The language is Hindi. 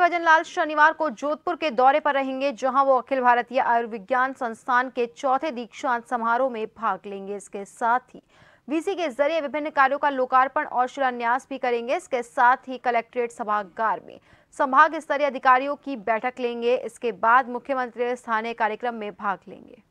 भजनलाल शनिवार को जोधपुर के दौरे पर रहेंगे जहां वो अखिल भारतीय आयुर्विज्ञान संस्थान के चौथे दीक्षांत समारोह में भाग लेंगे इसके साथ ही वीसी के जरिए विभिन्न कार्यों का लोकार्पण और शिलान्यास भी करेंगे इसके साथ ही कलेक्ट्रेट सभागार में संभाग स्तरीय अधिकारियों की बैठक लेंगे इसके बाद मुख्यमंत्री स्थानीय कार्यक्रम में भाग लेंगे